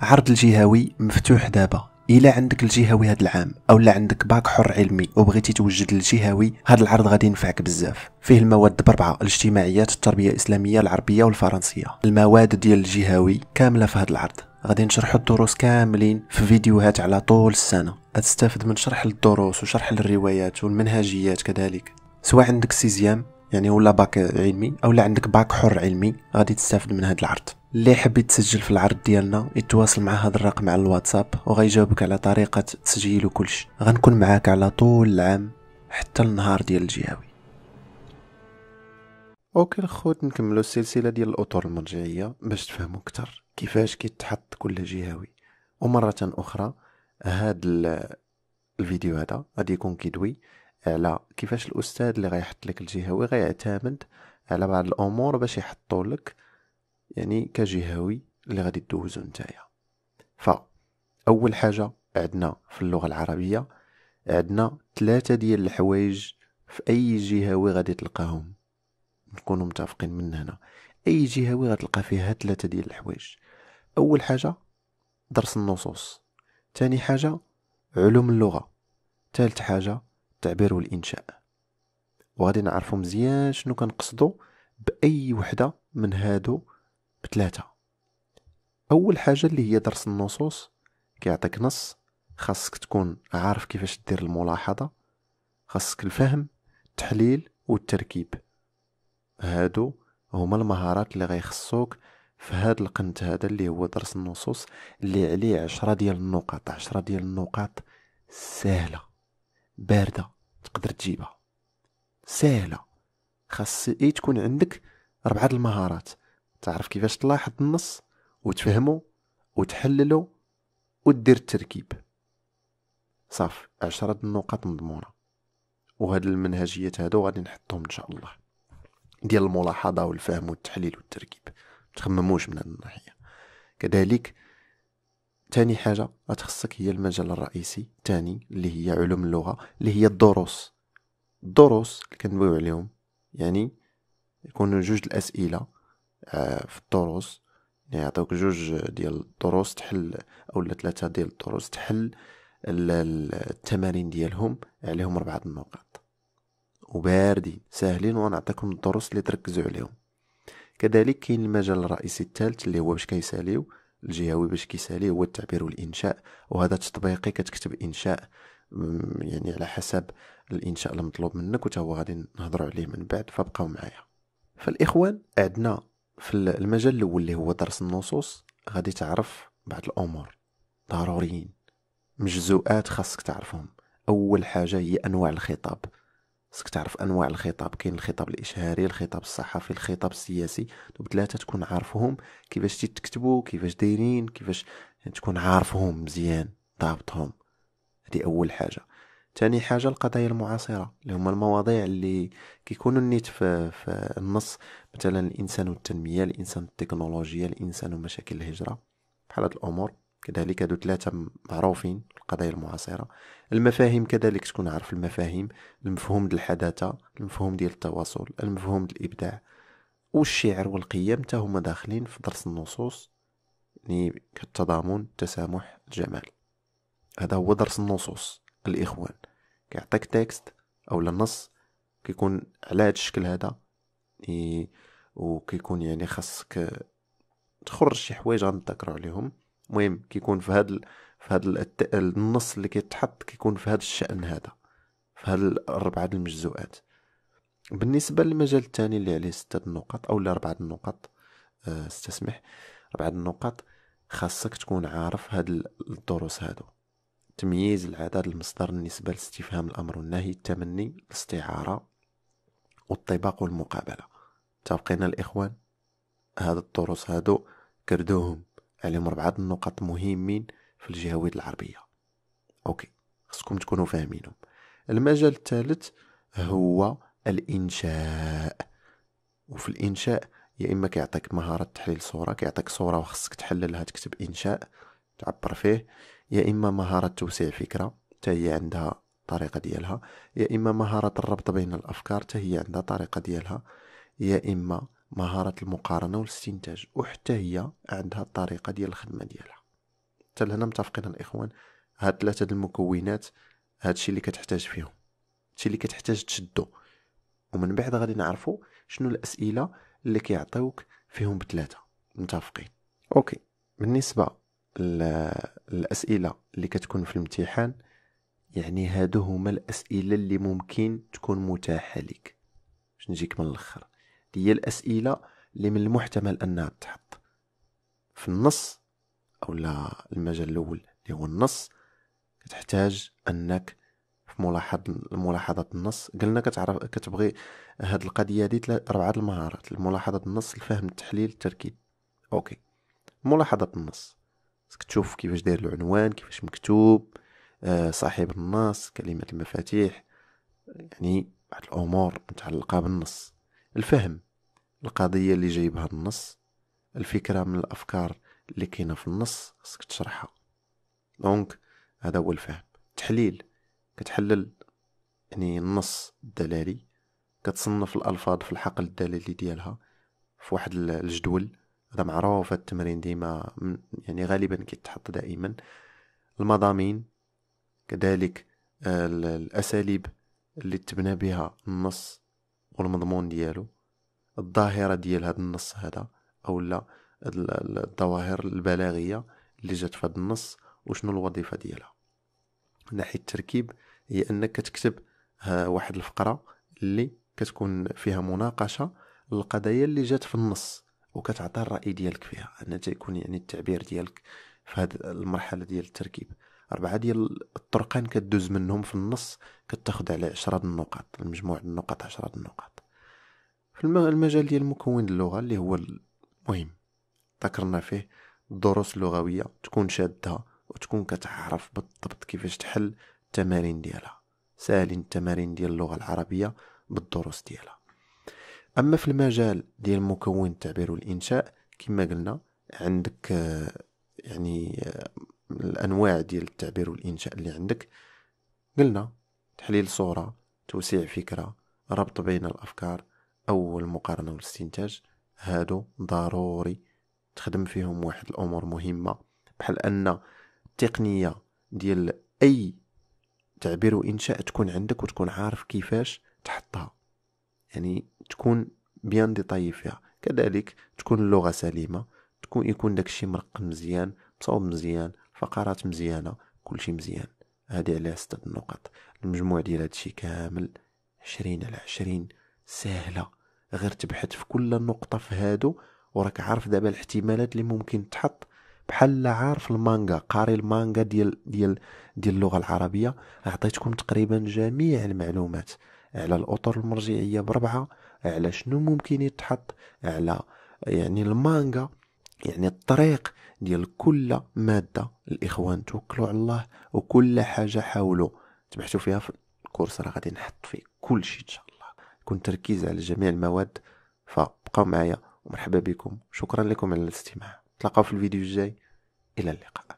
عرض الجهوي مفتوح دابا الا عندك الجهوي هذا العام اولا عندك باك حر علمي وبغيتي توجد الجهوي هذا العرض غادي ينفعك بزاف فيه المواد بربعه الاجتماعيات التربيه الاسلاميه العربيه والفرنسيه المواد ديال الجهوي كامله في هذا العرض غادي نشرح الدروس كاملين في فيديوهات على طول السنه هتستافد من شرح الدروس وشرح الروايات والمنهجيات كذلك سواء عندك سيزيام يعني ولا باك علمي اولا عندك باك حر علمي غادي تستافد من هذا العرض اللي حاب يتسجل في العرض ديالنا يتواصل مع هذا الرقم على الواتساب وغيجاوبك على طريقة تسجيل وكلش غنكون معاك على طول العام حتى النهار ديال الجهاوي اوكي الخوت نكملو السلسلة ديال الاطر المرجعية باش تفهموا اكثر كيفاش كيتحط كل جهوي ومرة أخرى هاد الفيديو هذا غادي يكون كيدوي على كيفاش الاستاذ اللي غيحط لك الجهوي غيعتمد على بعض الامور باش يحطولك لك يعني كجهوي اللي غادي تدوزو نتايا فاول حاجه عندنا في اللغه العربيه عندنا ثلاثه ديال الحوايج في اي جهوي غادي تلقاهم نكونوا متفقين من هنا اي جهوي غتلقى فيها ثلاثه ديال الحوايج اول حاجه درس النصوص ثاني حاجه علوم اللغه ثالث حاجه التعبير والانشاء وغادي نعرفوا مزيان شنو كنقصدو باي وحده من هادو بثلاثة أول حاجة اللي هي درس النصوص كيعطيك نص خاصك تكون عارف كيفاش دير الملاحظة خاصك الفهم التحليل والتركيب هادو هما المهارات اللي غيخصوك في هاد القنت هذا اللي هو درس النصوص اللي عليه عشرة ديال النقاط عشرة ديال النقاط سهلة باردة تقدر تجيبها سهلة خاص إيه تكون عندك ربعة المهارات تعرف كيفاش تلاحظ النص وتفهمه وتحلله ودير التركيب صاف عشرة النقاط مضمونة وهاد المنهجيات هادو غادي نحطهم ان شاء الله ديال الملاحظة والفهم والتحليل والتركيب تخمموش من هاد الناحية كذلك تاني حاجة غتخصك هي المجال الرئيسي تاني اللي هي علوم اللغة اللي هي الدروس الدروس اللي كنبغيو عليهم يعني يكونوا جوج الأسئلة آه، في الطروس يعطيوك يعني جوج ديال الطروس تحل اولا ثلاثه ديال الطروس تحل التمارين ديالهم عليهم أربعة النقاط وباردين ساهلين ونعطيكم الدروس اللي تركزوا عليهم كذلك كاين المجال الرئيسي الثالث اللي هو باش كيساليو الجهوي باش كيسالي هو التعبير والانشاء وهذا تطبيقي كتكتب انشاء يعني على حسب الانشاء المطلوب منك وتا هو غادي نهضروا عليه من بعد فابقاو معايا فالاخوان عندنا في المجال الاول اللي هو درس النصوص غادي تعرف بعض الامور ضروريين مجزوءات خاصك تعرفهم اول حاجه هي انواع الخطاب خاصك تعرف انواع الخطاب كاين الخطاب الاشهاري الخطاب الصحفي الخطاب السياسي دوك ثلاثه تكون عارفهم كيفاش تكتبوا كيفاش دايرين كيفاش تكون عارفهم مزيان ضابطهم هذه اول حاجه تاني حاجة القضايا المعاصرة اللي هما المواضيع اللي كيكونوا النيت في, في النص مثلا الإنسان والتنمية الإنسان والتكنولوجيا الإنسان ومشاكل الهجرة بحال هاد الأمور كذلك هادو ثلاثة معروفين القضايا المعاصرة المفاهيم كذلك تكون عارف المفاهيم المفهوم ديال الحداثة المفهوم ديال التواصل المفهوم ديال الإبداع والشعر والقيم تا هما داخلين في درس النصوص يعني كالتضامن التسامح الجمال هذا هو درس النصوص الإخوان كيعطيك تكست أو النص كيكون على هاد الشكل هذا وكيكون يعني خاصك تخرج شي حوايج غنتذكروا عليهم المهم كيكون في هاد في هذا النص اللي كيتحط كيكون في هاد الشأن هذا في هاد الأربعة المجزوءات بالنسبة للمجال الثاني اللي عليه ستة النقط أو أربعة النقط آه، استسمح أربعة النقط خاصك تكون عارف هاد الدروس هادو تمييز العدد المصدر النسبة لاستفهام الأمر والنهي التمني الاستعارة والطباق والمقابلة متفقين الإخوان هاد الدروس هادو كردوهم عليهم ربعة النقط مهمين في الجهويد العربية أوكي خصكم تكونوا فاهمينهم المجال الثالث هو الإنشاء وفي الإنشاء يا إما كيعطيك مهارة تحليل صورة كيعطيك صورة وخصك تحللها تكتب إنشاء تعبر فيه يا إما مهارة توسيع فكرة حتى هي عندها طريقة ديالها يا إما مهارة الربط بين الأفكار حتى هي عندها طريقة ديالها يا إما مهارة المقارنة والاستنتاج وحتى هي عندها الطريقة ديال الخدمة ديالها حتى لهنا متفقين الإخوان هاد ثلاثة المكونات هادشي اللي كتحتاج فيهم هادشي اللي كتحتاج تشدو ومن بعد غادي نعرفو شنو الأسئلة اللي كيعطيوك فيهم بثلاثة متفقين أوكي بالنسبة الاسئله اللي كتكون في الامتحان يعني هادو هما الاسئله اللي ممكن تكون متاحه لك باش نجيك من الاخر هي الاسئله اللي من المحتمل انها تحط في النص او لا المجال الاول اللي هو النص كتحتاج انك في ملاحظه ملاحظه النص قلنا كتعرف كتبغي هاد القضيه هادي اربعه المهارات ملاحظه النص الفهم التحليل التركيب اوكي ملاحظه النص خاصك تشوف كيفاش داير العنوان كيفاش مكتوب آه صاحب النص كلمة المفاتيح يعني واحد الأمور متعلقة بالنص الفهم القضية اللي جايبها النص الفكرة من الأفكار اللي كاينة في النص خاصك تشرحها دونك هذا هو الفهم تحليل كتحلل يعني النص الدلالي كتصنف الألفاظ في الحقل الدلالي ديالها في واحد الجدول هذا معروف التمرين ديما يعني غالبا كيتحط دائما المضامين كذلك آه، الأساليب اللي تبنى بها النص والمضمون ديالو الظاهرة ديال هذا النص هذا أو لا الظواهر البلاغية اللي جات في هذا النص وشنو الوظيفة ديالها من ناحية التركيب هي أنك كتكتب آه، واحد الفقرة اللي كتكون فيها مناقشة للقضايا اللي جات في النص وكتعطي الراي ديالك فيها ان تيكون يعني التعبير ديالك في هذه المرحله ديال التركيب أربعة ديال الطرقان كدوز منهم في النص كتاخد على عشرة النقاط المجموع النقط عشرة النقاط في المجال ديال مكون اللغة اللي هو المهم ذكرنا فيه الدروس اللغوية تكون شادة وتكون كتعرف بالضبط كيفاش تحل التمارين ديالها سالين التمارين ديال اللغة العربية بالدروس ديالها اما في المجال ديال مكون التعبير والانشاء كما قلنا عندك آه، يعني آه، الانواع ديال التعبير والانشاء اللي عندك قلنا تحليل صوره توسيع فكره ربط بين الافكار او المقارنه والاستنتاج هادو ضروري تخدم فيهم واحد الامور مهمه بحال ان التقنيه ديال اي تعبير وانشاء تكون عندك وتكون عارف كيفاش تحطها يعني تكون بيان دي طيب فيها كذلك تكون اللغه سليمه تكون يكون داكشي مرقم مزيان مصاوب مزيان فقرات مزيانه كلشي مزيان هادي عليها ستة النقط المجموع ديال هادشي كامل عشرين على عشرين سهله غير تبحث في كل نقطه في هادو وراك عارف دابا الاحتمالات اللي ممكن تحط بحال عارف المانغا قاري المانغا ديال ديال ديال اللغه العربيه عطيتكم تقريبا جميع المعلومات على الاطر المرجعيه بربعه على شنو ممكن يتحط على يعني المانجا يعني الطريق ديال كل ماده الاخوان توكلوا على الله وكل حاجه حاولوا تبحثوا فيها في الكورس راه غادي نحط فيه كل شيء ان شاء الله يكون تركيز على جميع المواد فبقاو معايا ومرحبا بكم شكرا لكم على الاستماع تلقاو في الفيديو الجاي الى اللقاء